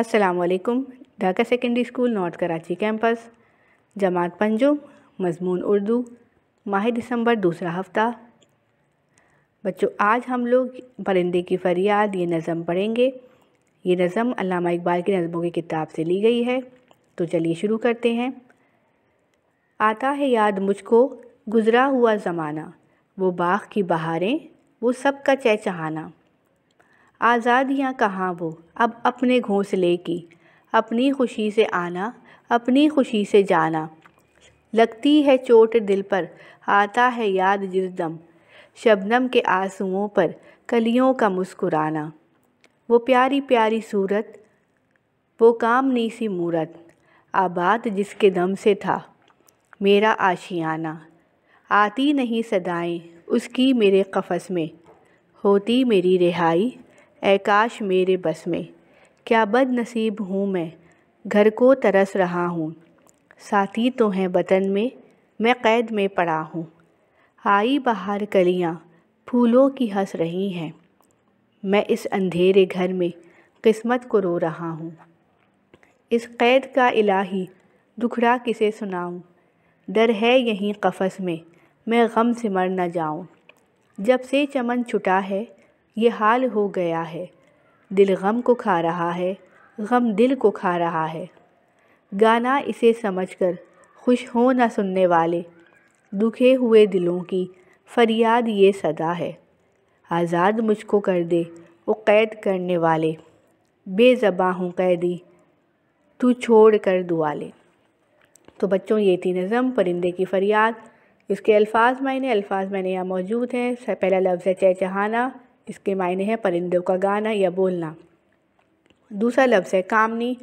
असलकम Dhaka secondary school north Karachi campus जमात पंजुम मजमून उर्दू माह दिसंबर दूसरा हफ़्ता बच्चों आज हम लोग परिंदे की फरियाद ये नज़म पढ़ेंगे ये नज़म अलामा इकबाल की नज़मों की किताब से ली गई है तो चलिए शुरू करते हैं आता है याद मुझको गुज़रा हुआ ज़माना वो बाग की बहारें वो सब का चहचहाना आज़ादियाँ कहाँ वो अब अपने घोंसले की अपनी खुशी से आना अपनी खुशी से जाना लगती है चोट दिल पर आता है याद जिस दम शबनम के आंसुओं पर कलियों का मुस्कुराना वो प्यारी प्यारी सूरत वो काम सी मूरत आबाद जिसके दम से था मेरा आशियाना आती नहीं सदाएं उसकी मेरे कफ़स में होती मेरी रिहाई ए काश मेरे बस में क्या बद नसीब हूँ मैं घर को तरस रहा हूँ साथी तो हैं वतन में मैं कैद में पड़ा हूँ आई बाहर कलियाँ फूलों की हंस रही हैं मैं इस अंधेरे घर में किस्मत को रो रहा हूँ इस कैद का इलाही दुखड़ा किसे सुनाऊँ डर है यहीं कफ़स में मैं गम से मर न जाऊँ जब से चमन छुटा है ये हाल हो गया है दिल गम को खा रहा है गम दिल को खा रहा है गाना इसे समझकर खुश हो ना सुनने वाले दुखे हुए दिलों की फरियाद ये सदा है आज़ाद मुझको कर दे वो कैद करने वाले बेजबा हूँ कैदी तू छोड़ कर दुआले तो बच्चों ये थी नज़म परिंदे की फ़रियाद इसके अल्फाज मायने अल्फाज मैंने यहाँ मौजूद हैं पहला लफ्ज़ है चहचहाना इसके मायने हैं परिंदों का गाना या बोलना दूसरा लफ्ज़ है कामनी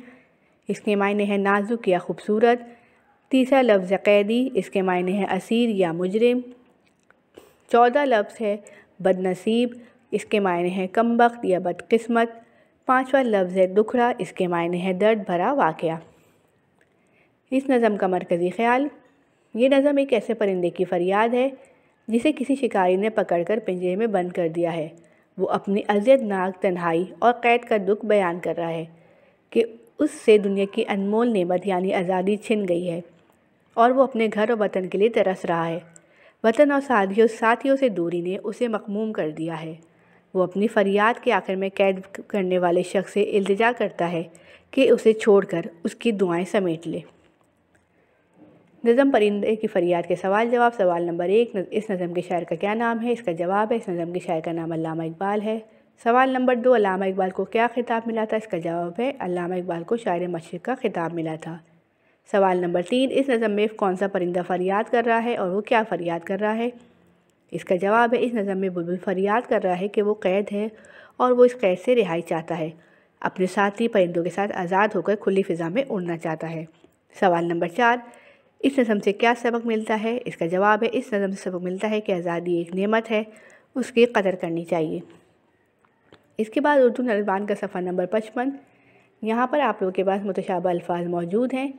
इसके मायने हैं नाजुक या ख़ूबसूरत तीसरा लफ्ज़ है कैदी इसके मायने हैं असीर या मुजरिम चौदह लफ्ज़ है बदनसीब इसके मायने हैं कम वक्त या बदकस्मत पाँचवा लफ्ज़ है दुखड़ा इसके मायने हैं दर्द भरा वाक़ इस नज़म का मरकज़ी ख्याल ये नज़म एक ऐसे परिंदे की फ़रियाद है जिसे किसी शिकारी ने पकड़कर पिंजरे में बंद कर दिया है वो अपनी अजियतनाक तन्हाई और कैद का दुख बयान कर रहा है कि उससे दुनिया की अनमोल नेमत यानी आज़ादी छिन गई है और वो अपने घर और वतन के लिए तरस रहा है वतन और साथियों साथियों से दूरी ने उसे मकमूम कर दिया है वो अपनी फरियाद के आखिर में कैद करने वाले शख्स से इल्तजा करता है कि उसे छोड़कर उसकी दुआएं समेट ले नज़म परिंदे की फ़रियाद के सवाल जवाब सवाल नंबर एक इस नज़म के शायर का क्या नाम है इसका जवाब है इस नज़म के शायर का नाम अलामा इकबाल है सवाल नंबर दो अलामा इकबाल को क्या खिताब मिला था इसका जवाब है अलामा इकबाल को शायर मशरक़ का खिताब मिला था सवाल नंबर तीन इस नज़म में कौन सा परिंदा फरियाद कर रहा है और वो क्या फरियाद कर रहा है इसका जवाब है इस नज़म में बुलबुल फरियाद कर रहा है कि वो कैद है और वो इस कैद से रिहाई चाहता है अपने साथी परिंदों के साथ आज़ाद होकर खुली फ़िज़ा में उड़ना चाहता है सवाल नंबर चार इस नज़म से क्या सबक मिलता है इसका जवाब है इस नज़म से सबक मिलता है कि आज़ादी एक नेमत है उसकी कदर करनी चाहिए इसके बाद उर्दू नलबान का सफ़ा नंबर पचपन यहाँ पर आप लोगों के पास मुतशाबा अल्फाज मौजूद हैं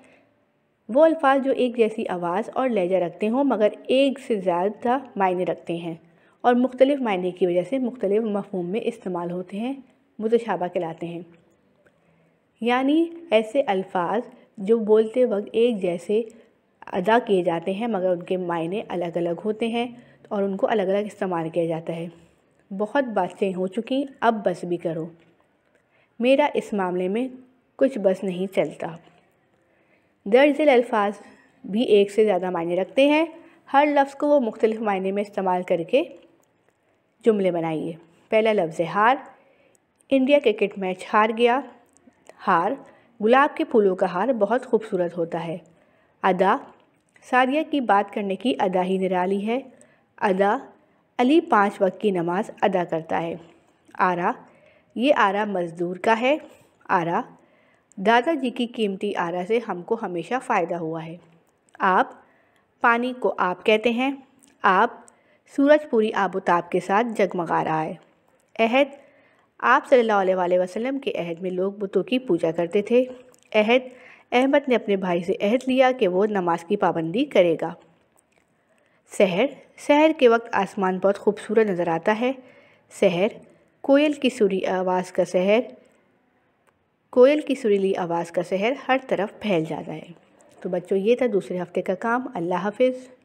वो अल्फाज जो एक जैसी आवाज़ और लहजा रखते हों मगर एक से ज़्यादा मायने रखते हैं और मुख्तलिफ़ मायने की वजह से मुख्तलिफ़ मफहम में इस्तेमाल होते हैं मुतशाबा कहलाते हैं यानी ऐसे अल्फाज जो बोलते वक्त एक जैसे अदा किए जाते हैं मगर उनके मायने अलग अलग होते हैं और उनको अलग अलग इस्तेमाल किया जाता है बहुत बातें हो चुकी अब बस भी करो मेरा इस मामले में कुछ बस नहीं चलता दर्ज अल्फाज भी एक से ज़्यादा मायने रखते हैं हर लफ्ज़ को वो मुख्तलिफ़ मायने में इस्तेमाल करके जुमले बनाइए पहला लफ्ज़ है हार इंडिया क्रिकेट मैच हार गया हार गुलाब के फूलों का हार बहुत खूबसूरत होता है अदा सादिया की बात करने की अदा ही निराली है अदा अली पाँच वक्त की नमाज़ अदा करता है आरा ये आरा मज़दूर का है आरा दादाजी की कीमती आरा से हमको हमेशा फ़ायदा हुआ है आप पानी को आप कहते हैं आप सूरजपुरी आबोताब के साथ जगमगा रहा है अहद आप सल्लल्लाहु अलैहि वसल्लम के अहद में लोग बुतों की पूजा करते थे अहद अहमद ने अपने भाई से अहद लिया कि वो नमाज की पाबंदी करेगा शहर शहर के वक्त आसमान बहुत खूबसूरत नज़र आता है शहर कोयल की सुरी आवाज़ का शहर कोयल की सुरीली आवाज़ का शहर हर तरफ फैल जाता है तो बच्चों ये था दूसरे हफ्ते का काम अल्लाह हाफिज़